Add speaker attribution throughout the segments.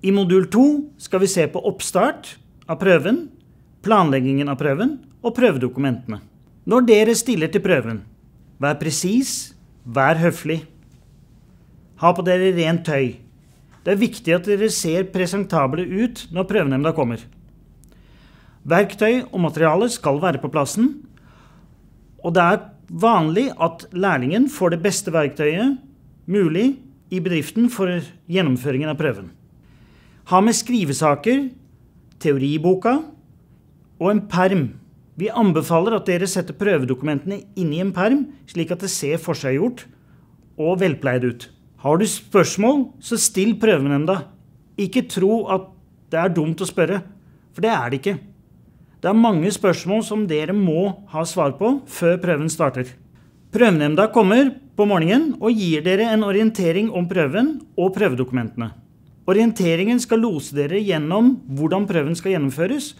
Speaker 1: I modul 2 skal vi se på oppstart av prøven, planleggingen av prøven og prøvedokumentene. Når dere stiller til prøven, vær presis, vær høflig. Ha på dere rent tøy. Det er viktig at dere ser presentable ut når prøvenemnda kommer. Verktøy og materiale skal være på plassen, og det er vanlig at lærlingen får det beste verktøyet mulig i bedriften for gjennomføringen av prøven. Har med skrivesaker, teoriboka og en perm. Vi anbefaler at dere setter prøvedokumentene inni en perm, slik at det ser forseggjort og velpleid ut. Har du spørsmål, så still prøvenemnda. Ikke tro at det er dumt å spørre, for det er det ikke. Det er mange spørsmål som dere må ha svar på før prøven starter. Prøvenemnda kommer på morgenen og gir dere en orientering om prøven og prøvedokumentene. Orienteringen skal lose dere gjennom hvordan prøven skal gjennomføres,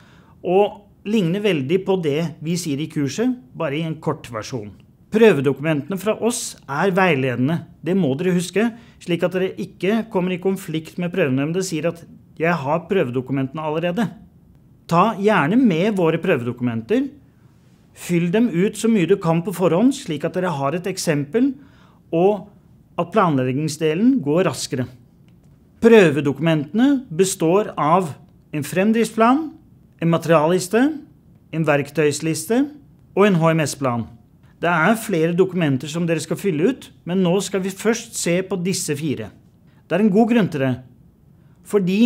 Speaker 1: og ligner veldig på det vi sier i kurset, bare i en kort versjon. Prøvedokumentene fra oss er veiledende, det må dere huske, slik at dere ikke kommer i konflikt med prøvenemnda sier at 'jeg har prøvedokumentene allerede'. Ta gjerne med våre prøvedokumenter. Fyll dem ut så mye du kan på forhånd, slik at dere har et eksempel, og at planleggingsdelen går raskere. Prøvedokumentene består av en fremdriftsplan, en materialliste, en verktøysliste og en HMS-plan. Det er flere dokumenter som dere skal fylle ut, men nå skal vi først se på disse fire. Det er en god grunn til det. Fordi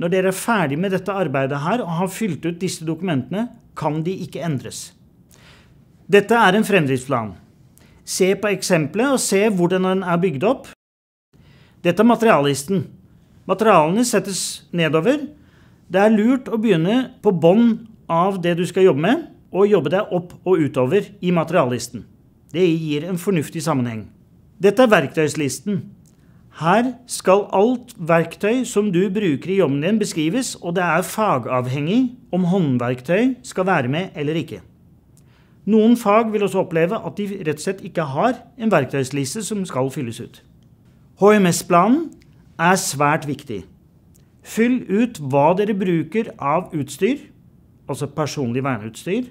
Speaker 1: når dere er ferdig med dette arbeidet her og har fylt ut disse dokumentene, kan de ikke endres. Dette er en fremdriftsplan. Se på eksempelet og se hvordan den er bygd opp. Dette er materiallisten. Materialene settes nedover. Det er lurt å begynne på bånn av det du skal jobbe med, og jobbe deg opp og utover i materiallisten. Det gir en fornuftig sammenheng. Dette er verktøyslisten. Her skal alt verktøy som du bruker i jobben din, beskrives, og det er fagavhengig om håndverktøy skal være med eller ikke. Noen fag vil også oppleve at de rett og slett ikke har en verktøysliste som skal fylles ut. HMS-planen er svært viktig. Fyll ut hva dere bruker av utstyr, altså personlig verneutstyr,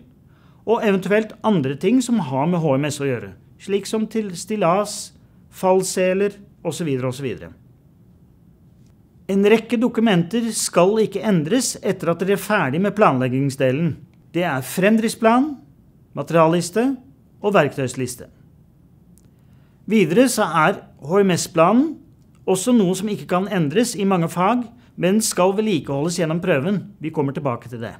Speaker 1: og eventuelt andre ting som har med HMS å gjøre, slik som til stillas, fallseler osv. osv. En rekke dokumenter skal ikke endres etter at dere er ferdig med planleggingsdelen. Det er fremdriftsplan, materialliste og verktøysliste. Videre så er HMS-planen også noe som ikke kan endres i mange fag, men skal vedlikeholdes gjennom prøven. Vi kommer tilbake til det.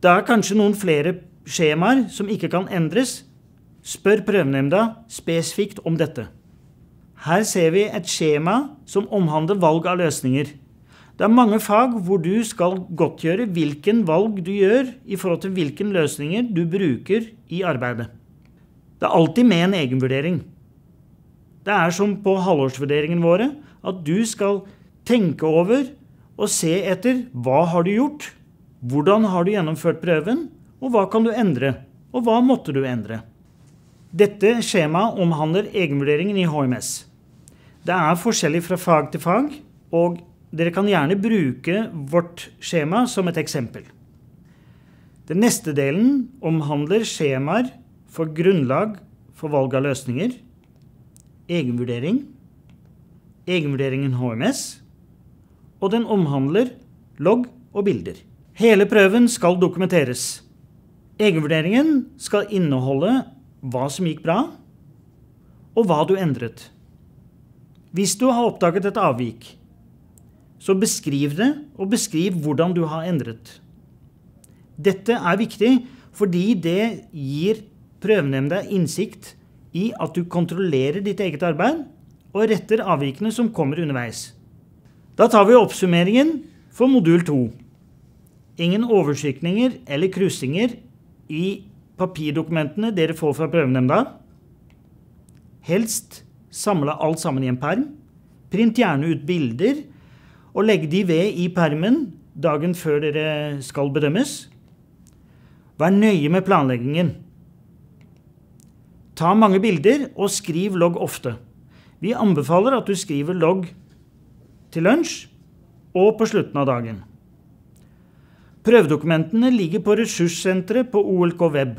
Speaker 1: Det er kanskje noen flere skjemaer som ikke kan endres. Spør prøvenemnda spesifikt om dette. Her ser vi et skjema som omhandler valg av løsninger. Det er mange fag hvor du skal godtgjøre hvilken valg du gjør i forhold til hvilken løsninger du bruker i arbeidet. Det er alltid med en egenvurdering. Det er som på halvårsvurderingen våre, at du skal tenke over og se etter hva har du gjort, hvordan har du gjennomført prøven, og hva kan du endre, og hva måtte du endre. Dette skjemaet omhandler egenvurderingen i HMS. Det er forskjellig fra fag til fag, og dere kan gjerne bruke vårt skjema som et eksempel. Den neste delen omhandler skjemaer for grunnlag for valg av løsninger egenvurdering, egenvurderingen HMS, og den omhandler logg og bilder. Hele prøven skal dokumenteres. Egenvurderingen skal inneholde hva som gikk bra, og hva du endret. Hvis du har oppdaget et avvik, så beskriv det, og beskriv hvordan du har endret. Dette er viktig fordi det gir prøvenemnda innsikt i at du kontrollerer ditt eget arbeid og retter avvikene som kommer underveis. Da tar vi oppsummeringen for modul 2. Ingen overstrykninger eller kryssinger i papirdokumentene dere får fra prøvenemnda. Helst samle alt sammen i en perm. Print gjerne ut bilder og legg de ved i permen dagen før dere skal bedømmes. Vær nøye med planleggingen. Ta mange bilder, og skriv logg ofte. Vi anbefaler at du skriver logg til lunsj og på slutten av dagen. Prøvedokumentene ligger på ressurssenteret på OLK web.